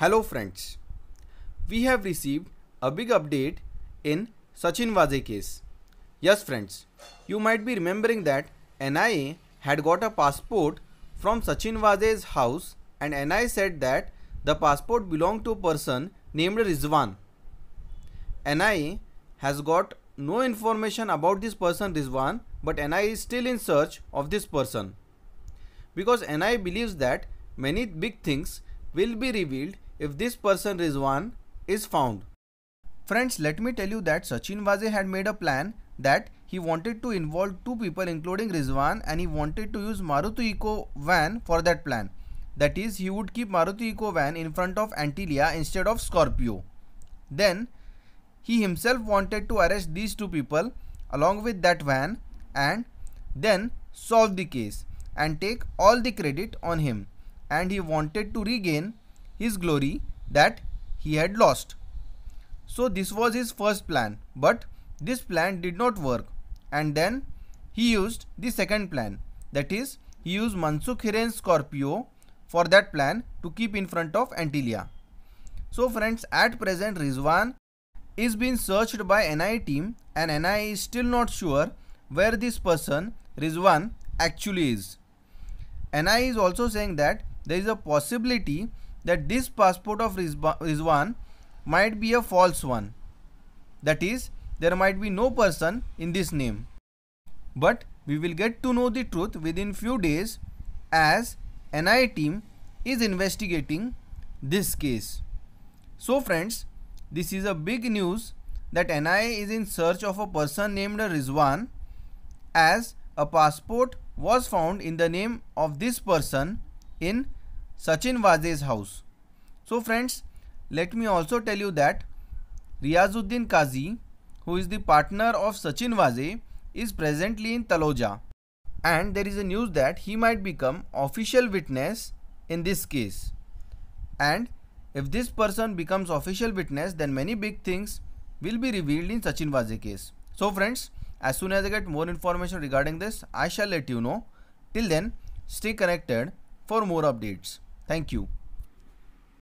Hello friends, we have received a big update in Sachin Waze case. Yes friends, you might be remembering that NIA had got a passport from Sachin Waze's house and NIA said that the passport belonged to a person named Rizwan. NIA has got no information about this person Rizwan but NIA is still in search of this person. Because NIA believes that many big things will be revealed if this person Rizwan is found. Friends, let me tell you that Sachin Vaze had made a plan that he wanted to involve two people including Rizwan and he wanted to use Maruti Eco van for that plan. That is, he would keep Maruti Eco van in front of Antilia instead of Scorpio. Then, he himself wanted to arrest these two people along with that van and then solve the case and take all the credit on him. And he wanted to regain his glory that he had lost. So this was his first plan, but this plan did not work and then he used the second plan that is he used Mansukh Hiren's Scorpio for that plan to keep in front of Antilia. So friends at present Rizwan is being searched by NI team and NI is still not sure where this person Rizwan actually is. NI is also saying that there is a possibility that this passport of Rizwan might be a false one. That is, there might be no person in this name. But we will get to know the truth within few days as NIA team is investigating this case. So friends, this is a big news that NIA is in search of a person named Rizwan as a passport was found in the name of this person in Sachin Waze's house. So friends, let me also tell you that Riazuddin Kazi, who is the partner of Sachin Waze, is presently in Taloja and there is a news that he might become official witness in this case. And if this person becomes official witness then many big things will be revealed in Sachin Waze case. So friends, as soon as I get more information regarding this, I shall let you know. Till then, stay connected for more updates. Thank you.